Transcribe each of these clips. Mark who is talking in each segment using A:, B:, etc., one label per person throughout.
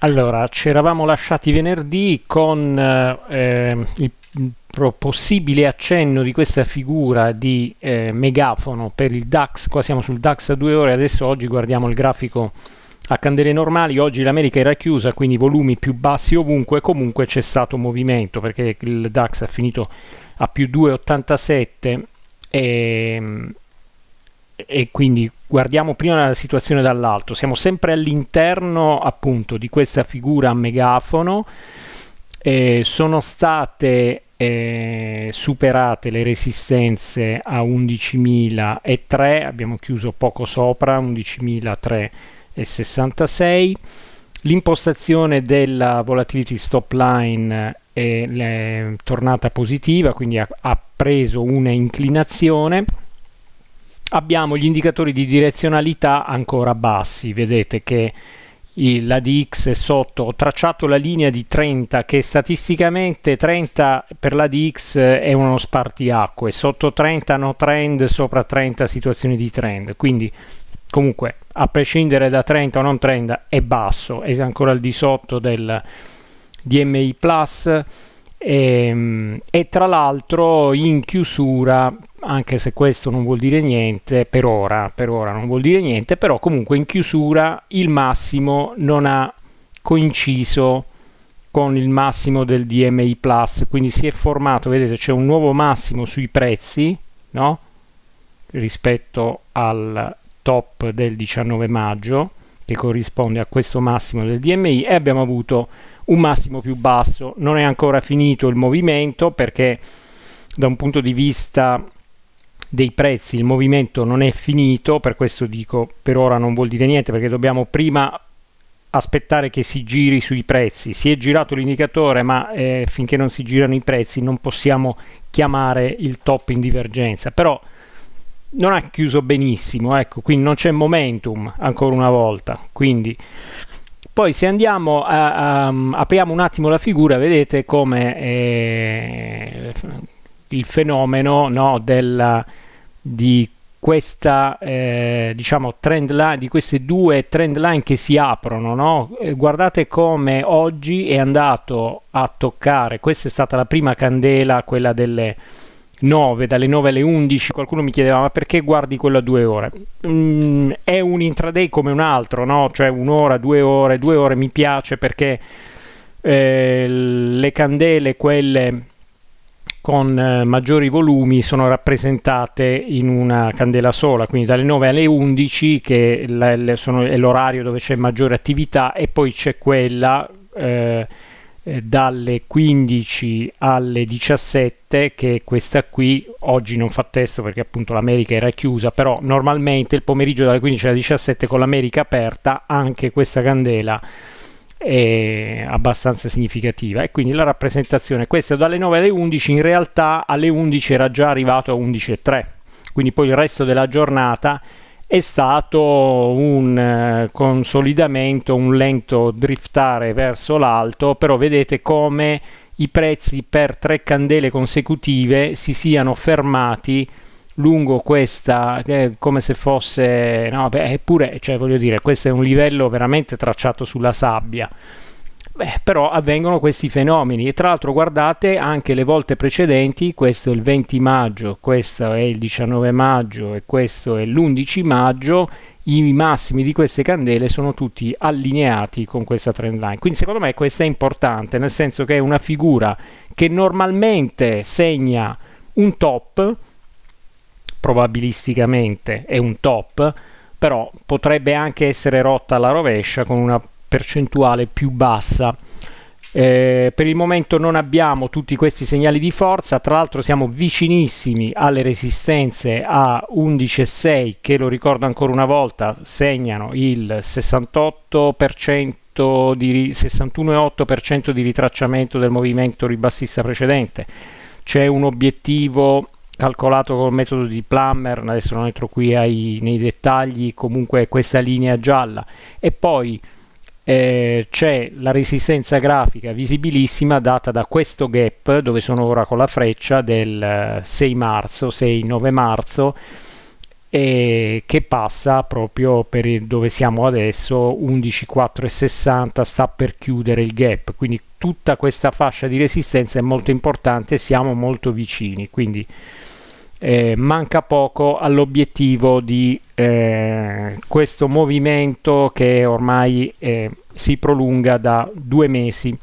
A: Allora, ci eravamo lasciati venerdì con eh, ehm, il possibile accenno di questa figura di eh, megafono per il DAX, qua siamo sul DAX a due ore, adesso oggi guardiamo il grafico a candele normali, oggi l'America era chiusa, quindi volumi più bassi ovunque, comunque c'è stato movimento perché il DAX ha finito a più 2,87 e ehm, e quindi guardiamo prima la situazione dall'alto, siamo sempre all'interno appunto di questa figura a megafono, eh, sono state eh, superate le resistenze a 11.003, abbiamo chiuso poco sopra 11.003,66, l'impostazione della volatility stop line è, è tornata positiva, quindi ha, ha preso una inclinazione abbiamo gli indicatori di direzionalità ancora bassi, vedete che la di è sotto, ho tracciato la linea di 30 che statisticamente 30 per la di è uno spartiacque, sotto 30 no trend, sopra 30 situazioni di trend, quindi comunque a prescindere da 30 o non 30 è basso, è ancora al di sotto del DMI+, e, ehm, e, tra l'altro in chiusura, anche se questo non vuol dire niente per ora, per ora non vuol dire niente, però comunque in chiusura il massimo non ha coinciso con il massimo del DMI Plus, quindi si è formato, vedete c'è un nuovo massimo sui prezzi, no? rispetto al top del 19 maggio che corrisponde a questo massimo del DMI e abbiamo avuto un massimo più basso. Non è ancora finito il movimento perché da un punto di vista dei prezzi il movimento non è finito, per questo dico per ora non vuol dire niente perché dobbiamo prima aspettare che si giri sui prezzi. Si è girato l'indicatore, ma eh, finché non si girano i prezzi non possiamo chiamare il top in divergenza, però non ha chiuso benissimo, ecco, quindi non c'è momentum ancora una volta, quindi poi se andiamo, a, a, apriamo un attimo la figura, vedete come eh, il fenomeno no, della, di questa eh, diciamo trend line di queste due trend line che si aprono no? Eh, guardate come oggi è andato a toccare questa è stata la prima candela quella delle 9, dalle 9 alle 11, qualcuno mi chiedeva ma perché guardi quello a due ore? Mm, è un intraday come un altro, no? Cioè un'ora, due ore, due ore mi piace perché eh, le candele, quelle con eh, maggiori volumi sono rappresentate in una candela sola, quindi dalle 9 alle 11 che la, sono, è l'orario dove c'è maggiore attività e poi c'è quella eh, eh, dalle 15 alle 17 che questa qui oggi non fa testo perché appunto l'America era chiusa però normalmente il pomeriggio dalle 15 alle 17 con l'America aperta anche questa candela è abbastanza significativa e quindi la rappresentazione questa dalle 9 alle 11 in realtà alle 11 era già arrivato a 11 e 3 quindi poi il resto della giornata è stato un eh, consolidamento, un lento driftare verso l'alto, però vedete come i prezzi per tre candele consecutive si siano fermati lungo questa, eh, come se fosse, no, beh, eppure, cioè voglio dire, questo è un livello veramente tracciato sulla sabbia. Beh, però avvengono questi fenomeni e tra l'altro guardate anche le volte precedenti, questo è il 20 maggio, questo è il 19 maggio e questo è l'11 maggio, i massimi di queste candele sono tutti allineati con questa trend line. Quindi secondo me questa è importante, nel senso che è una figura che normalmente segna un top, probabilisticamente è un top, però potrebbe anche essere rotta alla rovescia con una percentuale più bassa. Eh, per il momento non abbiamo tutti questi segnali di forza, tra l'altro siamo vicinissimi alle resistenze a 11,6 che lo ricordo ancora una volta segnano il 68% di 61,8% di ritracciamento del movimento ribassista precedente. C'è un obiettivo calcolato col metodo di Plummer, adesso non entro qui ai, nei dettagli, comunque questa linea gialla e poi eh, c'è la resistenza grafica visibilissima data da questo gap dove sono ora con la freccia del 6 eh, marzo, 6-9 marzo e che passa proprio per il, dove siamo adesso 11.460 sta per chiudere il gap quindi tutta questa fascia di resistenza è molto importante siamo molto vicini quindi eh, manca poco all'obiettivo di eh, questo movimento che ormai eh, si prolunga da due mesi.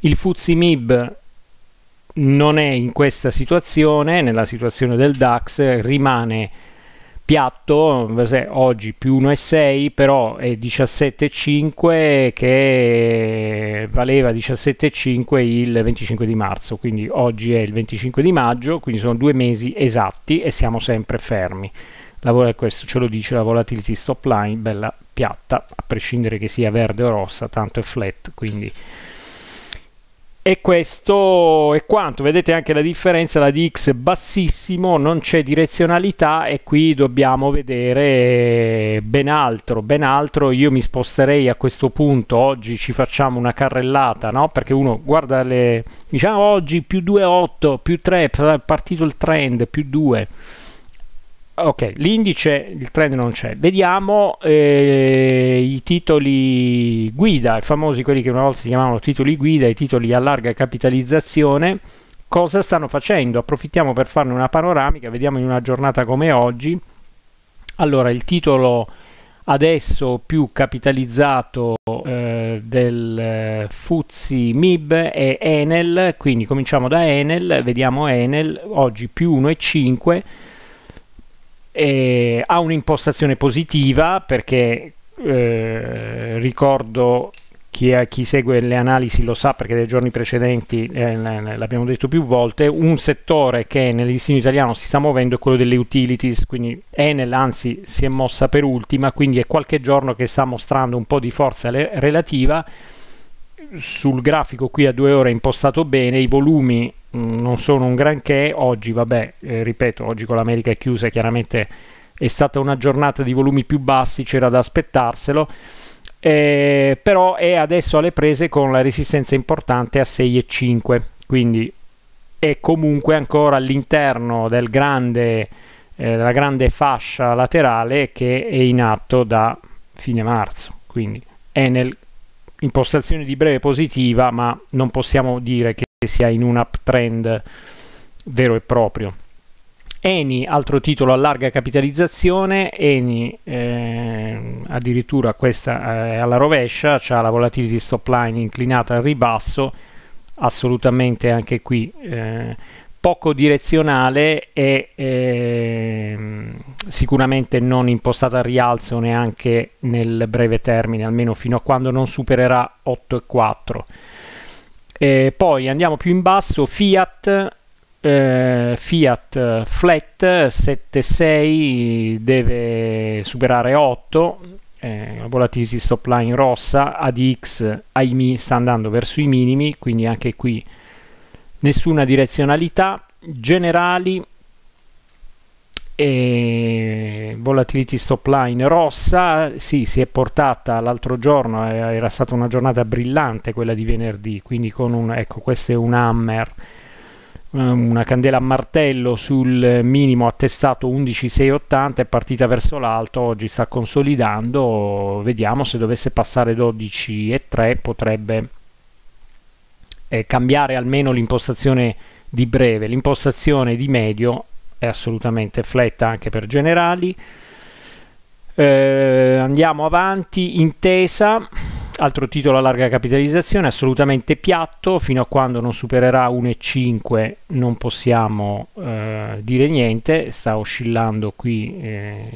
A: Il Mib non è in questa situazione, nella situazione del DAX, rimane piatto, oggi più 1,6 però è 17,5 che valeva 17,5 il 25 di marzo, quindi oggi è il 25 di maggio, quindi sono due mesi esatti e siamo sempre fermi. Lavora questo, ce lo dice la volatility stop line, bella piatta, a prescindere che sia verde o rossa, tanto è flat, quindi e questo è quanto, vedete anche la differenza, la DX è bassissimo, non c'è direzionalità e qui dobbiamo vedere ben altro, ben altro, io mi sposterei a questo punto, oggi ci facciamo una carrellata, no? Perché uno guarda le, diciamo oggi più 2,8, più 3, è partito il trend, più 2, ok, l'indice, il trend non c'è. Vediamo eh, i titoli guida, i famosi quelli che una volta si chiamavano titoli guida, i titoli a larga capitalizzazione. Cosa stanno facendo? Approfittiamo per farne una panoramica, vediamo in una giornata come oggi. Allora, il titolo adesso più capitalizzato eh, del eh, Fuzzi MIB è Enel, quindi cominciamo da Enel, vediamo Enel, oggi più 1,5 e ha un'impostazione positiva perché eh, ricordo chi, a, chi, segue le analisi lo sa perché dai giorni precedenti eh, l'abbiamo detto più volte, un settore che nel italiano si sta muovendo è quello delle utilities, quindi Enel anzi si è mossa per ultima, quindi è qualche giorno che sta mostrando un po' di forza le- relativa sul grafico qui a due ore è impostato bene, i volumi Mm, non sono un granché. Oggi, vabbè, eh, ripeto, oggi con l'America è chiusa, chiaramente è stata una giornata di volumi più bassi, c'era da aspettarselo. Eh, però è adesso alle prese con la resistenza importante a 6,5 quindi è comunque ancora all'interno del grande, eh, della grande fascia laterale che è in atto da fine marzo quindi è nel, in postazione di breve positiva ma non possiamo dire che che sia in un uptrend vero e proprio. Eni, altro titolo a larga capitalizzazione, Eni eh, addirittura questa eh, è alla rovescia, ha la volatility stop line inclinata al ribasso, assolutamente anche qui eh, poco direzionale e eh, sicuramente non impostata al rialzo neanche nel breve termine, almeno fino a quando non supererà 8,4. Eh, poi andiamo più in basso, Fiat, eh, Fiat Flat 7,6 deve superare 8, eh, volatility stop line rossa, ADX ahimè, sta andando verso i minimi, quindi anche qui nessuna direzionalità, generali e volatility stop line rossa sì si è portata l'altro giorno eh, era stata una giornata brillante quella di venerdì quindi con un ecco questo è un hammer ehm, una candela a martello sul minimo attestato 11680 è partita verso l'alto oggi sta consolidando vediamo se dovesse passare 12,3 potrebbe eh, cambiare almeno l'impostazione di breve l'impostazione di medio è assolutamente flat anche per generali. Eh, andiamo avanti, intesa, altro titolo a larga capitalizzazione, assolutamente piatto, fino a quando non supererà 1,5 non possiamo eh, dire niente, sta oscillando qui eh,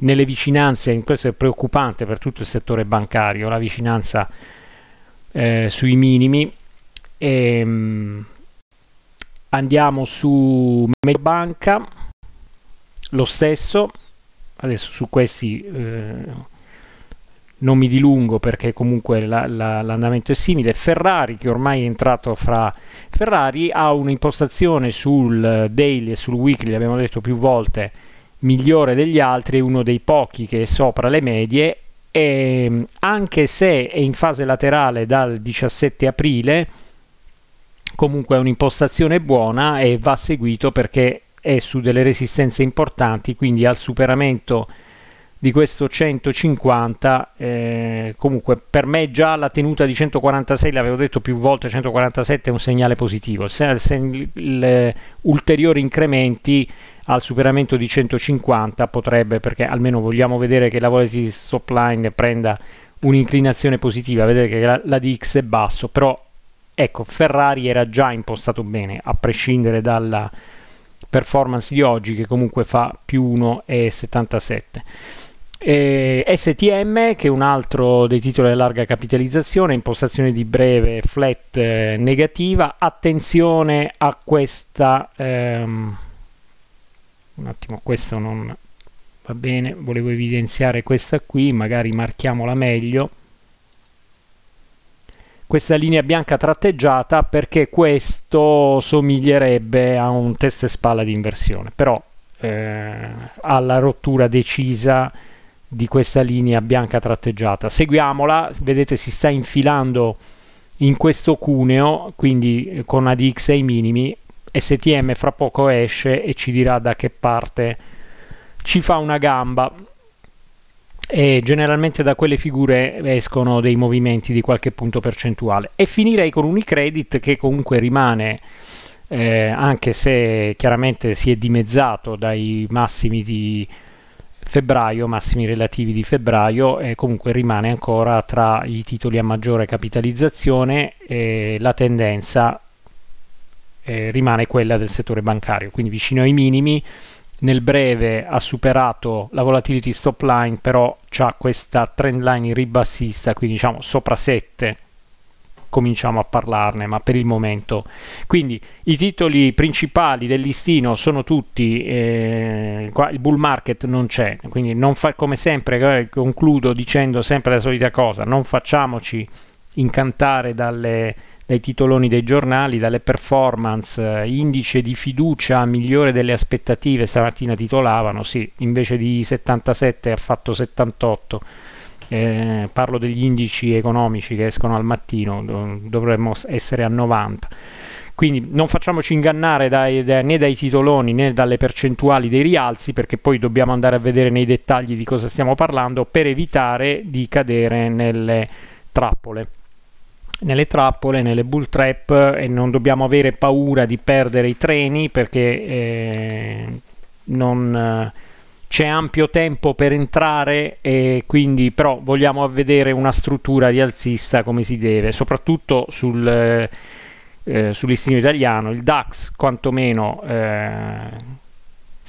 A: nelle vicinanze, in questo è preoccupante per tutto il settore bancario, la vicinanza eh, sui minimi. E, ehm, mh, andiamo su Banca lo stesso adesso su questi eh, non mi dilungo perché comunque l'andamento la, la, è simile Ferrari che ormai è entrato fra Ferrari ha un'impostazione sul eh, daily e sul weekly abbiamo detto più volte migliore degli altri è uno dei pochi che è sopra le medie e mm, anche se è in fase laterale dal 17 aprile comunque è un'impostazione buona e va seguito perché è su delle resistenze importanti, quindi al superamento di questo 150 eh, comunque per me già la tenuta di 146 l'avevo detto più volte 147 è un segnale positivo se, se le, eh, ulteriori incrementi al superamento di 150 potrebbe perché almeno vogliamo vedere che la volatility stop line prenda un'inclinazione positiva vedete che la, la DX è basso però Ecco, Ferrari era già impostato bene, a prescindere dalla performance di oggi che comunque fa più 1,77. Eh, STM che è un altro dei titoli a larga capitalizzazione, impostazione di breve flat eh, negativa, attenzione a questa, ehm, un attimo questo non va bene, volevo evidenziare questa qui, magari marchiamola meglio questa linea bianca tratteggiata perché questo somiglierebbe a un test spalla di inversione però eh, alla rottura decisa di questa linea bianca tratteggiata seguiamola vedete si sta infilando in questo cuneo quindi eh, con ADX ai minimi STM fra poco esce e ci dirà da che parte ci fa una gamba e generalmente da quelle figure escono dei movimenti di qualche punto percentuale. E finirei con Unicredit che comunque rimane, eh, anche se chiaramente si è dimezzato dai massimi di febbraio, massimi relativi di febbraio, eh, comunque rimane ancora tra i titoli a maggiore capitalizzazione e la tendenza eh, rimane quella del settore bancario, quindi vicino ai minimi nel breve ha superato la volatility stop line, però c'ha questa trend line ribassista, quindi diciamo sopra 7 cominciamo a parlarne, ma per il momento. Quindi i titoli principali del listino sono tutti, eh, qua, il bull market non c'è, quindi non fa, come sempre, eh, concludo dicendo sempre la solita cosa, non facciamoci incantare dalle dai titoloni dei giornali, dalle performance, eh, indice di fiducia migliore delle aspettative, stamattina titolavano, sì, invece di 77 ha fatto 78. Eh, parlo degli indici economici che escono al mattino, dovremmo essere a 90. Quindi non facciamoci ingannare dai, dai, né dai titoloni né dalle percentuali dei rialzi, perché poi dobbiamo andare a vedere nei dettagli di cosa stiamo parlando per evitare di cadere nelle trappole nelle trappole, nelle bull trap e non dobbiamo avere paura di perdere i treni perché eh, non eh, c'è ampio tempo per entrare e quindi però vogliamo vedere una struttura rialzista come si deve soprattutto sul, eh, eh sull'istino italiano il DAX quantomeno eh,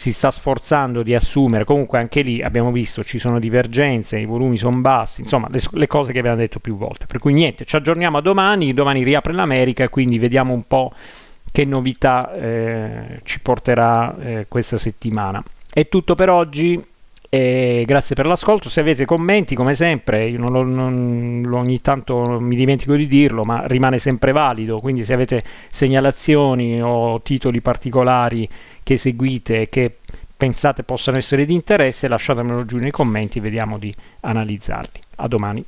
A: si sta sforzando di assumere, comunque anche lì abbiamo visto ci sono divergenze, i volumi sono bassi, insomma le, le cose che abbiamo detto più volte. Per cui niente, ci aggiorniamo a domani, domani riapre l'America, quindi vediamo un po' che novità eh, ci porterà eh, questa settimana. È tutto per oggi. E grazie per l'ascolto. Se avete commenti, come sempre, io non, non, ogni tanto mi dimentico di dirlo, ma rimane sempre valido. Quindi, se avete segnalazioni o titoli particolari che seguite e che pensate possano essere di interesse, lasciatemelo giù nei commenti, vediamo di analizzarli. A domani.